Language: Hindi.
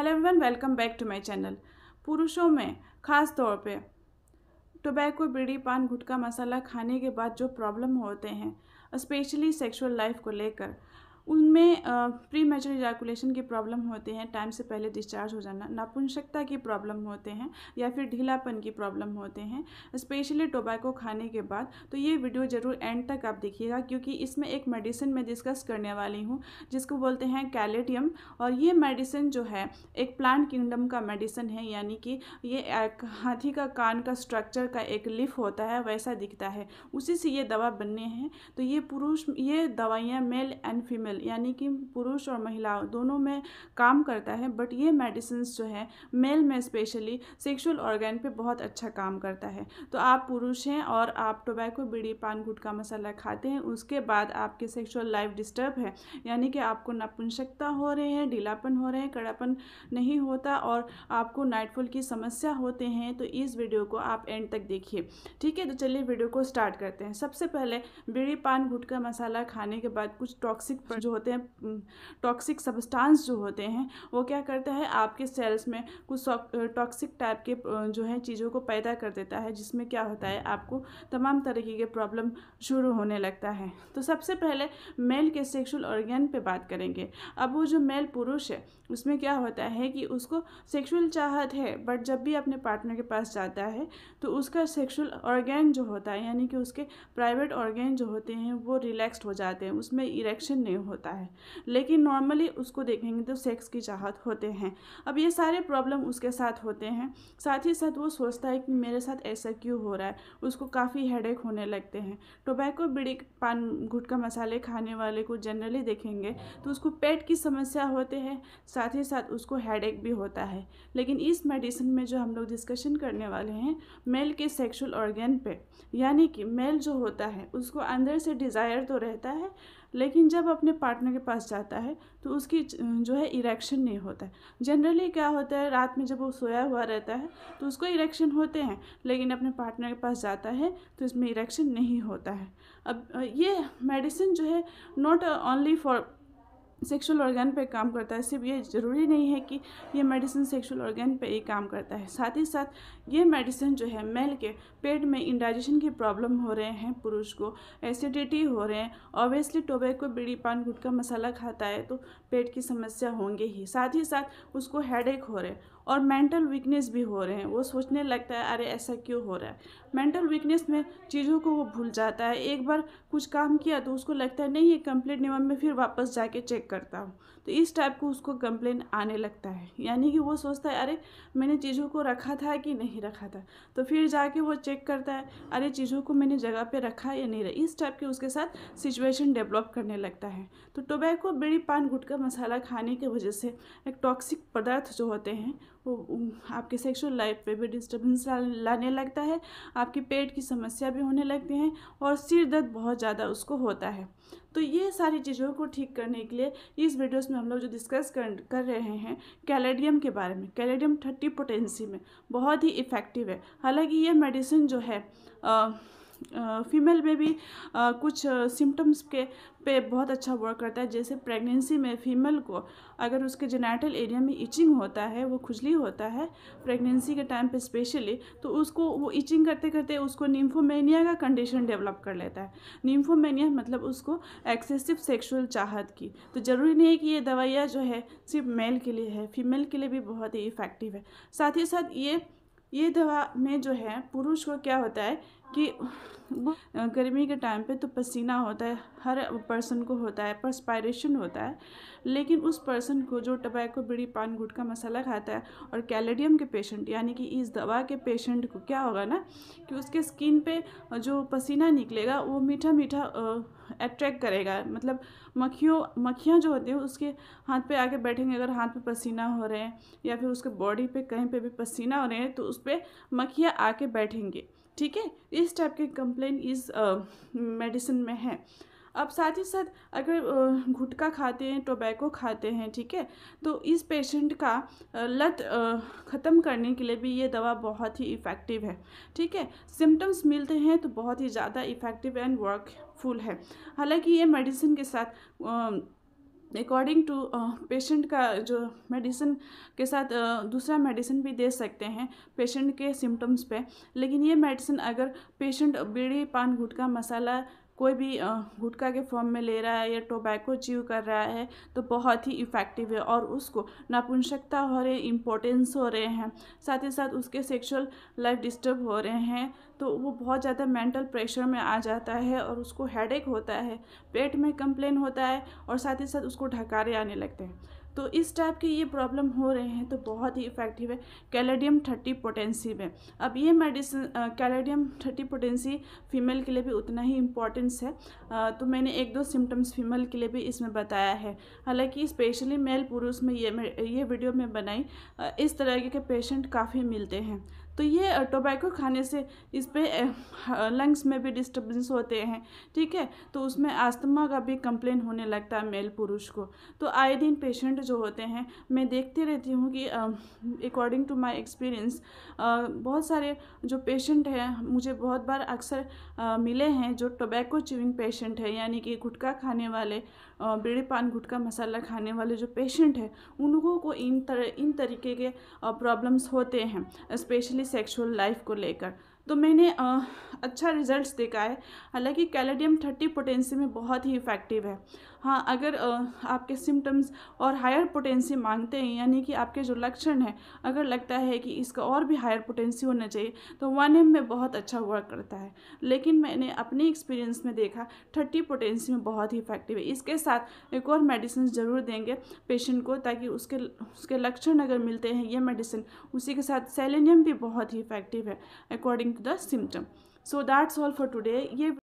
hello everyone welcome back to my channel पुरुषों में खास तौर पे टोबैको बीड़ी पान गुटखा मसाला खाने के बाद जो प्रॉब्लम होते हैं स्पेशली सेक्सुअल लाइफ को लेकर उनमें प्री मेचर इजैकुलेशन की प्रॉब्लम होते हैं टाइम से पहले डिस्चार्ज हो जाना नपुंसकता की प्रॉब्लम होते हैं या फिर ढीलापन की प्रॉब्लम होते हैं स्पेशली टोबैको खाने के बाद तो ये वीडियो ज़रूर एंड तक आप देखिएगा क्योंकि इसमें एक मेडिसिन मैं डिस्कस करने वाली हूँ जिसको बोलते हैं कैलेटियम और ये मेडिसिन जो है एक प्लांट किंगडम का मेडिसिन है यानी कि ये हाथी का कान का स्ट्रक्चर का एक लिफ होता है वैसा दिखता है उसी से ये दवा बनने हैं तो ये पुरुष ये दवाइयाँ मेल एंड फीमेल फीमेल यानी कि पुरुष और महिला दोनों में काम करता है बट ये मेडिसिन जो है मेल में स्पेशली सेक्शुअल ऑर्गेन पे बहुत अच्छा काम करता है तो आप पुरुष हैं और आप टोबैको बीड़ी पान गुटका मसाला खाते हैं उसके बाद आपके सेक्शुअल लाइफ डिस्टर्ब है यानी कि आपको नपुंसकता हो रही है ढीलापन हो रहे हैं कड़ापन नहीं होता और आपको नाइटफॉल की समस्या होते हैं तो इस वीडियो को आप एंड तक देखिए ठीक है तो चलिए वीडियो को स्टार्ट करते हैं सबसे पहले बीड़ी पान गुटका मसाला खाने के बाद कुछ टॉक्सिक जो होते हैं टॉक्सिक सब्सटेंस जो होते हैं वो क्या करता है आपके सेल्स में कुछ टॉक्सिक टाइप के जो है चीज़ों को पैदा कर देता है जिसमें क्या होता है आपको तमाम तरीके के प्रॉब्लम शुरू होने लगता है तो सबसे पहले मेल के सेक्शुअल ऑर्गेन पर बात करेंगे अब वो जो मेल पुरुष है उसमें क्या होता है कि उसको सेक्सुअल चाहत है बट जब भी अपने पार्टनर के पास जाता है तो उसका सेक्सुअल ऑर्गेन जो होता है यानी कि उसके प्राइवेट ऑर्गेन जो होते हैं वो रिलैक्स्ड हो जाते हैं उसमें इरेक्शन नहीं होता है लेकिन नॉर्मली उसको देखेंगे तो सेक्स की चाहत होते हैं अब ये सारे प्रॉब्लम उसके साथ होते हैं साथ ही साथ वो सोचता है कि मेरे साथ ऐसा क्यों हो रहा है उसको काफ़ी हेडेक होने लगते हैं टोबैको बिड़ी पान गुटका मसाले खाने वाले को जनरली देखेंगे तो उसको पेट की समस्या होते हैं साथ ही साथ उसको हेडेक भी होता है लेकिन इस मेडिसिन में जो हम लोग डिस्कशन करने वाले हैं मेल के सेक्सुअल ऑर्गेन पे यानी कि मेल जो होता है उसको अंदर से डिज़ायर तो रहता है लेकिन जब अपने पार्टनर के पास जाता है तो उसकी जो है इरेक्शन नहीं होता है जनरली क्या होता है रात में जब वो सोया हुआ रहता है तो उसको इरेक्शन होते हैं लेकिन अपने पार्टनर के पास जाता है तो इसमें इरेक्शन नहीं होता है अब ये मेडिसिन जो है not only for sexual organ पे काम करता है सिर्फ ये ज़रूरी नहीं है कि ये मेडिसिन सेक्सुअल ऑर्गन पे ही काम करता है साथ ही साथ ये मेडिसिन जो है मेल के पेट में इंडाइजेशन की प्रॉब्लम हो रहे हैं पुरुष को एसिडिटी हो रहे हैं ऑब्वियसली टोबैको बीड़ी पान गुटका मसाला खाता है तो पेट की समस्या होंगे ही साथ ही साथ उसको हेडेक हो रहे हैं और मेंटल वीकनेस भी हो रहे हैं वो सोचने लगता है अरे ऐसा क्यों हो रहा है मेंटल वीकनेस में चीज़ों को वो भूल जाता है एक बार कुछ काम किया तो उसको लगता है नहीं ये कंप्लेंट नहीं हुआ मैं फिर वापस जाके चेक करता हूँ तो इस टाइप को उसको कंप्लेंट आने लगता है यानी कि वो सोचता है अरे मैंने चीज़ों को रखा था कि नहीं रखा था तो फिर जाके वो चेक करता है अरे चीज़ों को मैंने जगह पर रखा या नहीं रखा इस टाइप के उसके साथ सिचुएशन डेवलप करने लगता है तो टोबैको बीड़ी पान गुटका मसाला खाने की वजह से एक टॉक्सिक पदार्थ जो होते हैं आपके सेक्सुअल लाइफ पे भी डिस्टर्बेंस लाने लगता है आपके पेट की समस्या भी होने लगती हैं और सिर दर्द बहुत ज़्यादा उसको होता है तो ये सारी चीज़ों को ठीक करने के लिए इस वीडियोस में हम लोग जो डिस्कस कर कर रहे हैं कैलेडियम के बारे में कैलेडियम थर्टी पोटेंसी में बहुत ही इफ़ेक्टिव है हालांकि ये मेडिसिन जो है आ, फीमेल में भी कुछ सिम्टम्स के पे बहुत अच्छा वर्क करता है जैसे प्रेगनेंसी में फीमेल को अगर उसके जेनाइटल एरिया में इचिंग होता है वो खुजली होता है प्रेगनेंसी के टाइम पे स्पेशली तो उसको वो इचिंग करते करते उसको निम्फोमेनिया का कंडीशन डेवलप कर लेता है निम्फोमेनिया मतलब उसको एक्सेसिव सेक्सुअल चाहत की तो ज़रूरी नहीं है कि ये दवाइयाँ जो है सिर्फ मेल के लिए है फीमेल के लिए भी बहुत ही इफ़ेक्टिव है साथ ही साथ ये ये दवा में जो है पुरुष को क्या होता है कि गर्मी के टाइम पे तो पसीना होता है हर पर्सन को होता है परस्पायरेशन होता है लेकिन उस पर्सन को जो टबैको बीड़ी पान गुटखा मसाला खाता है और कैलेडियम के पेशेंट यानी कि इस दवा के पेशेंट को क्या होगा ना कि उसके स्किन पे जो पसीना निकलेगा वो मीठा मीठा अट्रैक्ट करेगा मतलब मक्खियों मक्खियाँ जो होती हैं उसके हाथ पे आके बैठेंगे अगर हाथ पे पसीना हो रहे हैं या फिर उसके बॉडी पे कहीं पे भी पसीना हो रहे हैं तो उस पर मक्खियाँ आके बैठेंगे ठीक है इस टाइप के कंप्लेन इस मेडिसिन में है अब साथ ही साथ अगर घुटका खाते हैं टोबैको खाते हैं ठीक है तो इस पेशेंट का लत ख़त्म करने के लिए भी ये दवा बहुत ही इफ़ेक्टिव है ठीक है सिम्टम्स मिलते हैं तो बहुत ही ज़्यादा इफ़ेक्टिव एंड वर्कफुल है हालांकि ये मेडिसिन के साथ अकॉर्डिंग टू पेशेंट का जो मेडिसिन के साथ uh, दूसरा मेडिसिन भी दे सकते हैं पेशेंट के सिम्टम्स पे लेकिन ये मेडिसिन अगर पेशेंट बीड़ी पान गुटखा मसाला कोई भी uh, गुटखा के फॉर्म में ले रहा है या टोबैको चीव कर रहा है तो बहुत ही इफ़ेक्टिव है और उसको नापुंसकता हो रही इम्पोर्टेंस हो रहे हैं साथ ही साथ उसके सेक्सुअल लाइफ डिस्टर्ब हो रहे हैं तो वो बहुत ज़्यादा मेंटल प्रेशर में आ जाता है और उसको हेडेक होता है पेट में कंप्लेन होता है और साथ ही साथ उसको ढकारे आने लगते हैं तो इस टाइप के ये प्रॉब्लम हो रहे हैं तो बहुत ही इफ़ेक्टिव है कैलेडियम थर्टी पोटेंसी में अब ये medicine caladium thirty potency female के लिए भी उतना ही इम्पोर्टेंस है आ, तो मैंने एक दो सिम्टम्स फीमेल के लिए भी इसमें बताया है हालांकि स्पेशली मेल पुरुष में ये ये वीडियो में बनाई इस तरह के पेशेंट काफ़ी मिलते हैं तो ये टोबैको खाने से इस पर लंग्स में भी डिस्टर्बेंस होते हैं ठीक है तो उसमें आस्थमा का भी कंप्लेन होने लगता है मेल पुरुष को तो आए दिन पेशेंट जो होते हैं मैं देखती रहती हूँ कि अकॉर्डिंग टू माई एक्सपीरियंस बहुत सारे जो पेशेंट हैं मुझे बहुत बार अक्सर मिले हैं जो टोबैको च्यूइंग पेशेंट है यानी कि गुटखा खाने वाले बेड़े पान गुटका मसाला खाने वाले जो पेशेंट हैं उन लोगों को इन तर, इन तरीके के प्रॉब्लम्स होते हैं स्पेशली सेक्सुअल लाइफ को लेकर तो मैंने आ, अच्छा रिजल्ट्स देखा है हालांकि कैलेडियम थर्टी पोटेंसी में बहुत ही इफ़ेक्टिव है हाँ अगर आपके सिम्टम्स और हायर पोटेंसी मांगते हैं यानी कि आपके जो लक्षण हैं अगर लगता है कि इसका और भी हायर पोटेंसी होना चाहिए तो वन एम में बहुत अच्छा वर्क करता है लेकिन मैंने अपने एक्सपीरियंस में देखा थर्टी पोटेंसी में बहुत ही इफेक्टिव है इसके साथ एक और मेडिसिन ज़रूर देंगे पेशेंट को ताकि उसके उसके लक्षण अगर मिलते हैं ये मेडिसिन उसी के साथ सेलेनियम भी बहुत ही इफेक्टिव है according to the symptom so that's all for today ये